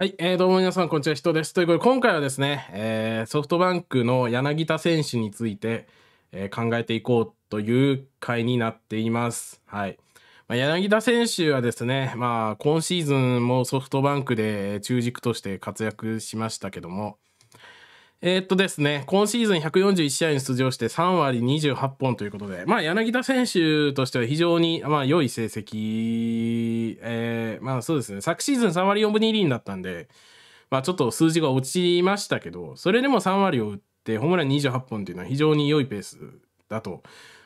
はい、えー、どうも皆さん、こんにちは、人です。ということで、今回はですね、えー、ソフトバンクの柳田選手について、えー、考えていこうという回になっています。はい。まあ、柳田選手はですね、まあ、今シーズンもソフトバンクで中軸として活躍しましたけども、えー、っとですね、今シーズン141試合に出場して3割28本ということで、まあ、柳田選手としては非常に、まあ、良い成績、えー、まあ、そうですね、昨シーズン3割4分2厘だったんで、まあ、ちょっと数字が落ちましたけど、それでも3割を打って、ホームラン28本というのは非常に良いペースだと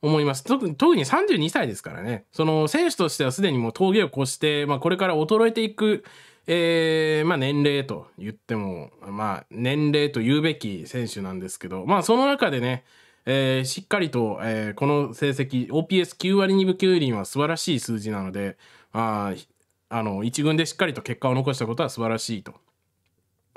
思います。特に、特に32歳ですからね、その、選手としてはすでにもう峠を越して、まあ、これから衰えていく、えー、まあ年齢と言っても、まあ年齢と言うべき選手なんですけど、まあその中でね、えー、しっかりと、えー、この成績、OPS9 割2分9厘は素晴らしい数字なので、ああの、1軍でしっかりと結果を残したことは素晴らしいと、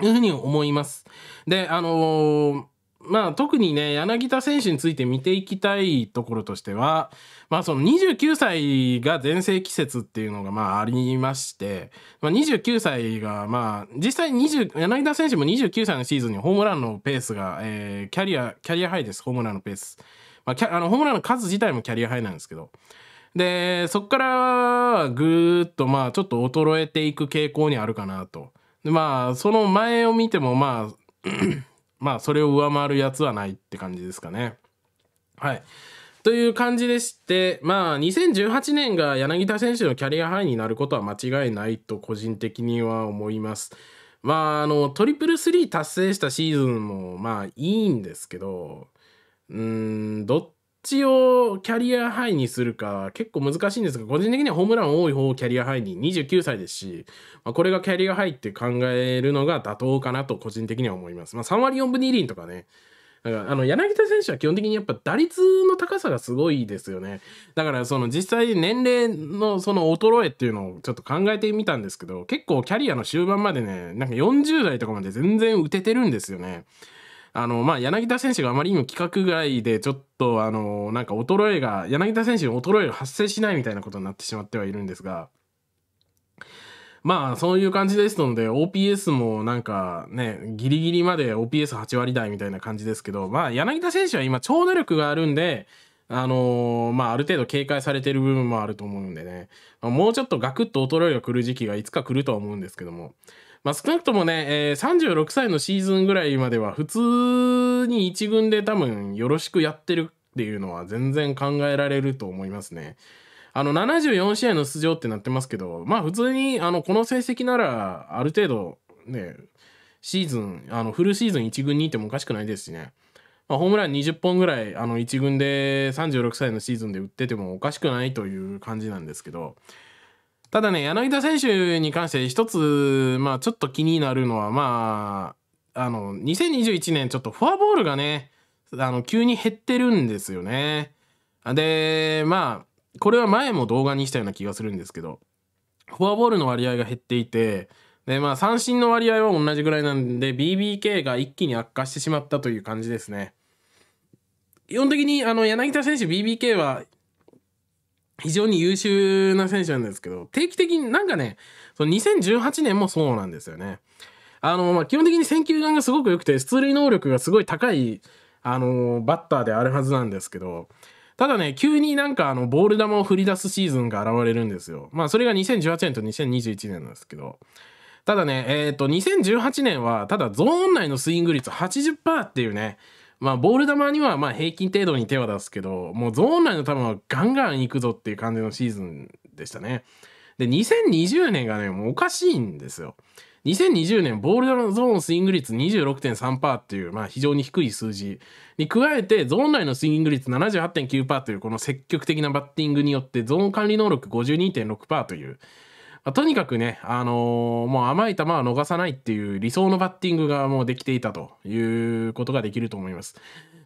いうふうに思います。で、あのーまあ特にね、柳田選手について見ていきたいところとしては、まあその29歳が全盛季節っていうのがまあありまして、まあ29歳がまあ実際20、柳田選手も29歳のシーズンにホームランのペースが、えー、キャリア、キャリアハイです、ホームランのペース。まあ、あのホームランの数自体もキャリアハイなんですけど、で、そこからぐーっとまあちょっと衰えていく傾向にあるかなと。で、まあその前を見てもまあまあそれを上回るやつはないって感じですかね。はい。という感じでして、まあ2018年が柳田選手のキャリアハイになることは間違いないと個人的には思います。まああのトリプルスリー達成したシーズンもまあいいんですけど、うん、どっちをキャリアハイにするか結構難しいんですが、個人的にはホームラン多い方をキャリアハイに29歳ですし、まあ、これがキャリアハイって考えるのが妥当かなと個人的には思います。まあ、3割4分2厘とかね。だからあの柳田選手は基本的にやっぱ打率の高さがすごいですよね。だからその実際年齢のその衰えっていうのをちょっと考えてみたんですけど、結構キャリアの終盤までね、なんか40代とかまで全然打ててるんですよね。あの、まあ、柳田選手があまりにも規格外で、ちょっと、あの、なんか衰えが、柳田選手の衰えが発生しないみたいなことになってしまってはいるんですが、まあ、そういう感じですので、OPS もなんかね、ギリギリまで OPS8 割台みたいな感じですけど、まあ、柳田選手は今、長能力があるんで、あのー、まあ、ある程度警戒されてる部分もあると思うんでね、まあ、もうちょっとガクッと衰えが来る時期がいつか来るとは思うんですけども、まあ、少なくともね、えー、36歳のシーズンぐらいまでは普通に1軍で多分よろしくやってるっていうのは全然考えられると思いますね。あの74試合の出場ってなってますけど、まあ普通にあのこの成績ならある程度ね、シーズン、あのフルシーズン1軍にいてもおかしくないですしね。まあ、ホームラン20本ぐらいあの1軍で36歳のシーズンで打っててもおかしくないという感じなんですけど、ただね、柳田選手に関して一つ、まあちょっと気になるのは、まあ、あの、2021年ちょっとフォアボールがね、あの、急に減ってるんですよね。で、まあ、これは前も動画にしたような気がするんですけど、フォアボールの割合が減っていて、で、まあ、三振の割合は同じぐらいなんで、BBK が一気に悪化してしまったという感じですね。基本的に、あの、柳田選手 BBK は非常に優秀な選手なんですけど、定期的になんかね、その2018年もそうなんですよね。あの、まあ、基本的に選球眼がすごく良くて、出塁能力がすごい高い、あの、バッターであるはずなんですけど、ただね、急になんかあの、ボール球を振り出すシーズンが現れるんですよ。まあ、それが2018年と2021年なんですけど、ただね、えっ、ー、と、2018年は、ただゾーン内のスイング率80%っていうね、まあ、ボール球にはまあ平均程度に手は出すけど、もうゾーン内の球はガンガンいくぞっていう感じのシーズンでしたね。で、2020年がね、もうおかしいんですよ。2020年、ボールのゾーンスイング率26.3%っていう、まあ非常に低い数字に加えて、ゾーン内のスイング率78.9%という、この積極的なバッティングによって、ゾーン管理能力52.6%という、まあ、とにかくね、あのー、もう甘い球は逃さないっていう理想のバッティングがもうできていたということができると思います。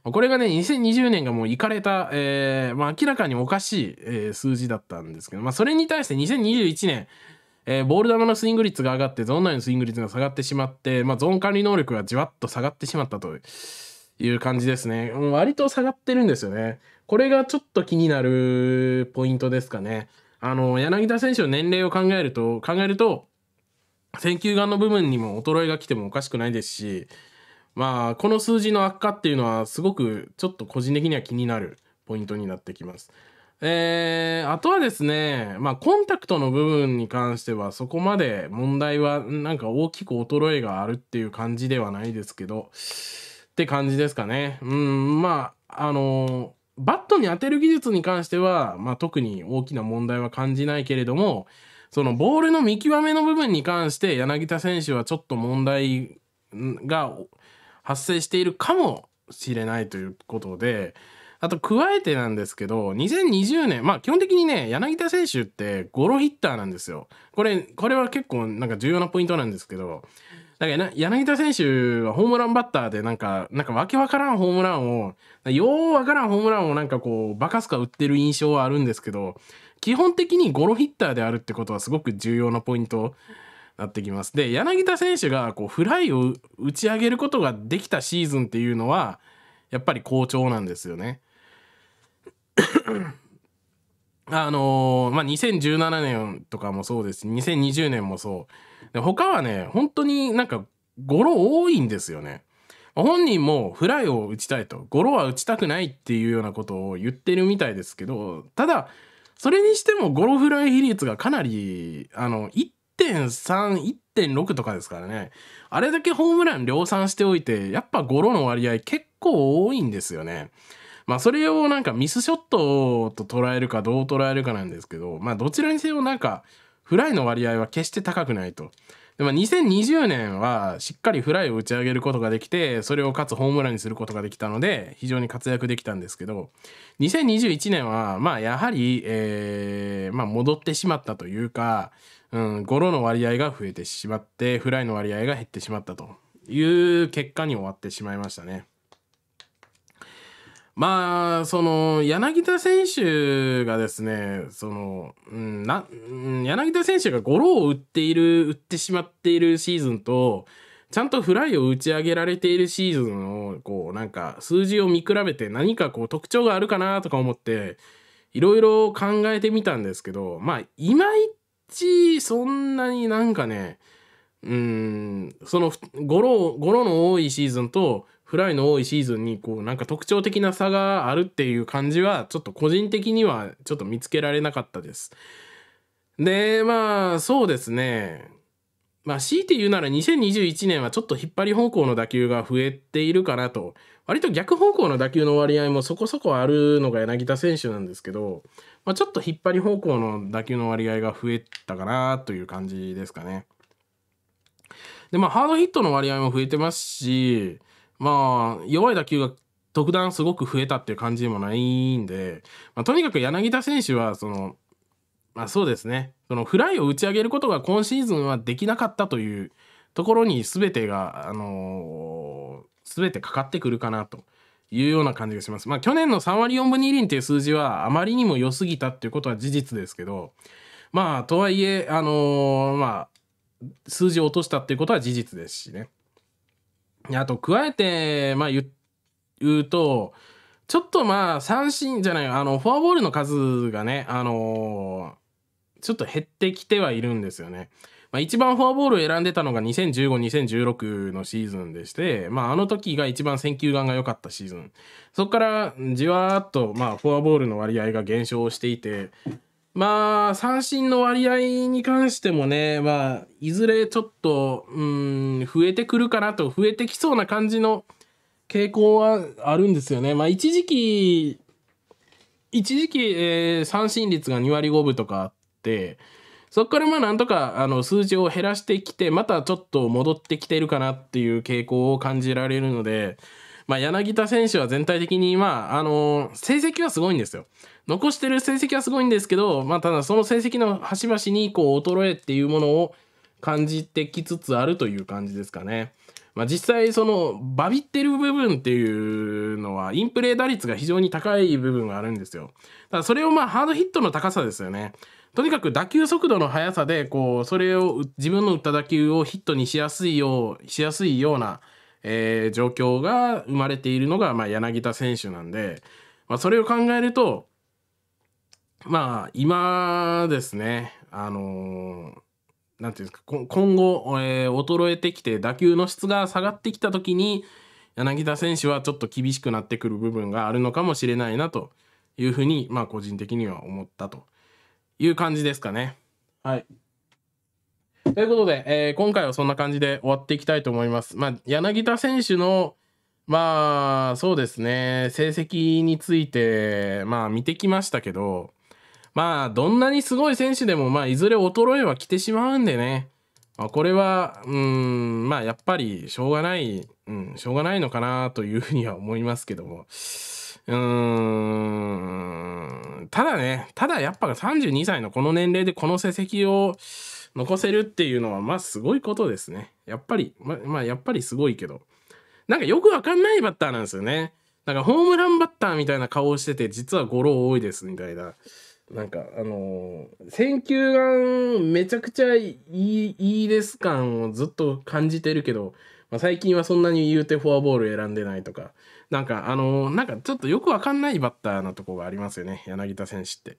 これがね、2020年がもういかれた、えー、まあ、明らかにおかしい、えー、数字だったんですけど、まあ、それに対して2021年、えー、ボール球のスイング率が上がって、ゾーン内のスイング率が下がってしまって、まあ、ゾーン管理能力がじわっと下がってしまったという感じですね。割と下がってるんですよね。これがちょっと気になるポイントですかね。あの、柳田選手の年齢を考えると、考えると、選球眼の部分にも衰えが来てもおかしくないですし、まあ、この数字の悪化っていうのは、すごくちょっと個人的には気になるポイントになってきます。えー、あとはですね、まあ、コンタクトの部分に関しては、そこまで問題は、なんか大きく衰えがあるっていう感じではないですけど、って感じですかね。うん、まあ、あのバットに当てる技術に関しては、まあ、特に大きな問題は感じないけれども、そのボールの見極めの部分に関して柳田選手はちょっと問題が発生しているかもしれないということで、あと加えてなんですけど、2020年、まあ基本的にね、柳田選手ってゴロヒッターなんですよ。これ、これは結構なんか重要なポイントなんですけど、だんか柳田選手はホームランバッターでなんか、なんかわけわからんホームランを、ようわからんホームランをなんかこう、バカすか打ってる印象はあるんですけど、基本的にゴロヒッターであるってことはすごく重要なポイントなってきます。で、柳田選手がこう、フライを打ち上げることができたシーズンっていうのは、やっぱり好調なんですよね。あのー、まあ、2017年とかもそうです2020年もそうで他はね本当になんか語呂多いんですよね本人もフライを打ちたいと語呂は打ちたくないっていうようなことを言ってるみたいですけどただそれにしてもゴロフライ比率がかなりあの1.31.6とかですからねあれだけホームラン量産しておいてやっぱゴロの割合結構多いんですよね。まあそれをなんかミスショットと捉えるかどう捉えるかなんですけど、まあどちらにせよなんかフライの割合は決して高くないと。でも2020年はしっかりフライを打ち上げることができてそれをかつホームランにすることができたので非常に活躍できたんですけど2021年はまあやはり、えーまあ、戻ってしまったというか、うん、ゴロの割合が増えてしまってフライの割合が減ってしまったという結果に終わってしまいましたね。まあ、その、柳田選手がですね、その、うん、な、ん、柳田選手がゴロを打っている、打ってしまっているシーズンと、ちゃんとフライを打ち上げられているシーズンを、こう、なんか、数字を見比べて何かこう、特徴があるかなとか思って、いろいろ考えてみたんですけど、まあ、いまいち、そんなになんかね、うん、その、ゴロ、ゴロの多いシーズンと、フライの多いシーズンにこうなんか特徴的な差があるっていう感じはちょっと個人的にはちょっと見つけられなかったです。でまあそうですねまあ強いて言うなら2021年はちょっと引っ張り方向の打球が増えているかなと割と逆方向の打球の割合もそこそこあるのが柳田選手なんですけど、まあ、ちょっと引っ張り方向の打球の割合が増えたかなという感じですかね。でまあハードヒットの割合も増えてますしまあ、弱い打球が特段すごく増えたっていう感じでもないんで、まあ、とにかく柳田選手は、その、まあそうですね、そのフライを打ち上げることが今シーズンはできなかったというところに全てが、あのー、全てかかってくるかなというような感じがします。まあ去年の3割4分2厘っていう数字はあまりにも良すぎたっていうことは事実ですけど、まあとはいえ、あのー、まあ、数字を落としたっていうことは事実ですしね。あと、加えて、まあ言うと、ちょっとまあ、三振じゃない、あの、フォアボールの数がね、あのー、ちょっと減ってきてはいるんですよね。まあ、一番フォアボールを選んでたのが2015、2016のシーズンでして、まあ、あの時が一番選球眼が良かったシーズン。そこからじわーっと、まあ、フォアボールの割合が減少していて、まあ、三振の割合に関してもね、まあ、いずれちょっと、うん、増えてくるかなと、増えてきそうな感じの傾向はあるんですよね。まあ、一時期、一時期、えー、三振率が2割5分とかあって、そこからまあなんとかあの数字を減らしてきて、またちょっと戻ってきてるかなっていう傾向を感じられるので、まあ、柳田選手は全体的に、まあ、あのー、成績はすごいんですよ。残してる成績はすごいんですけど、まあ、ただその成績の端々に、こう、衰えっていうものを感じてきつつあるという感じですかね。まあ、実際、その、バビってる部分っていうのは、インプレー打率が非常に高い部分があるんですよ。ただそれを、まあ、ハードヒットの高さですよね。とにかく打球速度の速さで、こう、それを、自分の打った打球をヒットにしやすいよう、しやすいような、えー、状況が生まれているのが、まあ、柳田選手なんで、まあ、それを考えると、まあ、今ですね、あのー、なんていうんですか、今後、えー、衰えてきて、打球の質が下がってきた時に、柳田選手はちょっと厳しくなってくる部分があるのかもしれないなというふうに、まあ、個人的には思ったという感じですかね。はい。ということで、えー、今回はそんな感じで終わっていきたいと思います。まあ、柳田選手の、まあ、そうですね、成績について、まあ、見てきましたけど、まあ、どんなにすごい選手でも、まあ、いずれ衰えは来てしまうんでね、まあ、これは、うん、まあ、やっぱり、しょうがない、うん、しょうがないのかなというふうには思いますけども、うーん、ただね、ただやっぱ32歳のこの年齢でこの成績を、残せるっていうのは、まあすごいことですね。やっぱり、ま、まあやっぱりすごいけど。なんかよくわかんないバッターなんですよね。なんかホームランバッターみたいな顔をしてて、実はゴロ多いですみたいな。なんか、あのー、選球眼めちゃくちゃいい、いいです感をずっと感じてるけど、まあ、最近はそんなに言うてフォアボール選んでないとか、なんかあのー、なんかちょっとよくわかんないバッターなとこがありますよね、柳田選手って。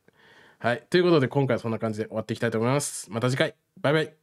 はい。ということで、今回はそんな感じで終わっていきたいと思います。また次回。バイバイ。